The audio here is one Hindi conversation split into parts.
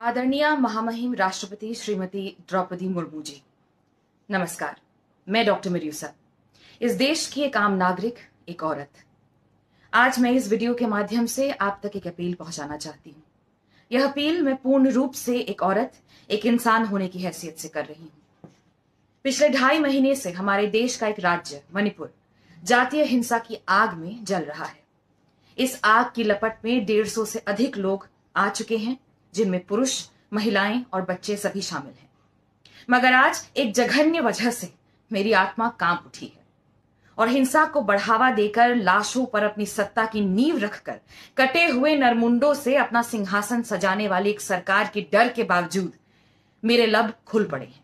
आदरणीय महामहिम राष्ट्रपति श्रीमती द्रौपदी मुर्मू जी नमस्कार मैं डॉक्टर मिर्यूसा इस देश की एक आम नागरिक एक औरत आज मैं इस वीडियो के माध्यम से आप तक एक अपील पहुंचाना चाहती हूँ यह अपील मैं पूर्ण रूप से एक औरत एक इंसान होने की हैसियत से कर रही हूँ पिछले ढाई महीने से हमारे देश का एक राज्य मणिपुर जातीय हिंसा की आग में जल रहा है इस आग की लपट में डेढ़ सौ से अधिक लोग आ चुके हैं जिनमें पुरुष महिलाएं और बच्चे सभी शामिल हैं मगर आज एक जघन्य वजह से मेरी आत्मा कांप उठी है और हिंसा को बढ़ावा देकर लाशों पर अपनी सत्ता की नींव रखकर कटे हुए नरमुंडों से अपना सिंहासन सजाने वाली एक सरकार की डर के बावजूद मेरे लब खुल पड़े हैं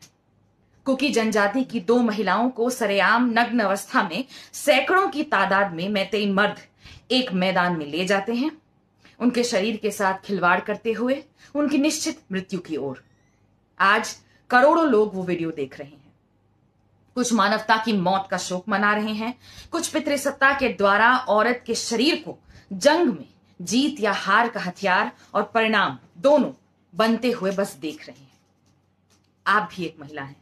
कुकी जनजाति की दो महिलाओं को सरेआम नग्न अवस्था में सैकड़ों की तादाद में मैते मर्द एक मैदान में ले जाते हैं उनके शरीर के साथ खिलवाड़ करते हुए उनकी निश्चित मृत्यु की ओर आज करोड़ों लोग वो वीडियो देख रहे हैं कुछ मानवता की मौत का शोक मना रहे हैं कुछ पितृसत्ता के द्वारा औरत के शरीर को जंग में जीत या हार का हथियार और परिणाम दोनों बनते हुए बस देख रहे हैं आप भी एक महिला हैं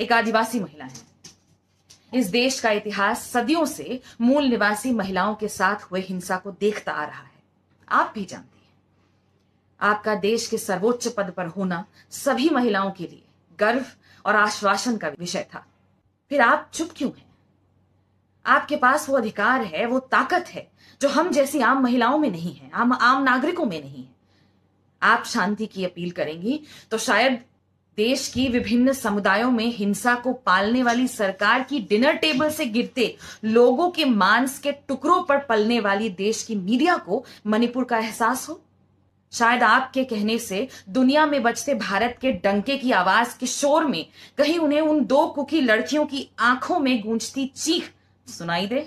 एक आदिवासी महिला हैं इस देश का इतिहास सदियों से मूल निवासी महिलाओं के साथ हुए हिंसा को देखता आ रहा है आप भी जानती हैं आपका देश के सर्वोच्च पद पर होना सभी महिलाओं के लिए गर्व और आश्वासन का विषय था फिर आप चुप क्यों हैं आपके पास वो अधिकार है वो ताकत है जो हम जैसी आम महिलाओं में नहीं है आम आम नागरिकों में नहीं है आप शांति की अपील करेंगी तो शायद देश की विभिन्न समुदायों में हिंसा को पालने वाली सरकार की डिनर टेबल से गिरते लोगों के मांस के टुकड़ों पर पलने वाली देश की मीडिया को मणिपुर का एहसास हो शायद आपके कहने से दुनिया में बचते भारत के डंके की आवाज के शोर में कहीं उन्हें उन दो कुकी लड़कियों की आंखों में गूंजती चीख सुनाई दे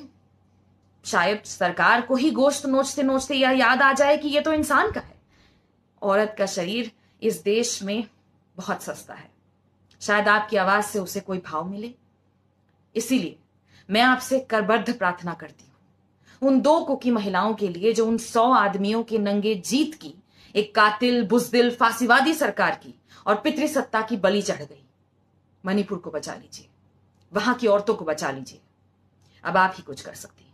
शायद सरकार को ही गोश्त नोचते नोचते यह याद आ जाए कि यह तो इंसान का है औरत का शरीर इस देश में बहुत सस्ता है शायद आपकी आवाज से उसे कोई भाव मिले इसीलिए मैं आपसे करबद्ध प्रार्थना करती हूं उन दो कुकी महिलाओं के लिए जो उन सौ आदमियों के नंगे जीत की एक कातिल बुजदिल फांसीवादी सरकार की और पितृसत्ता की बलि चढ़ गई मणिपुर को बचा लीजिए वहां की औरतों को बचा लीजिए अब आप ही कुछ कर सकती हैं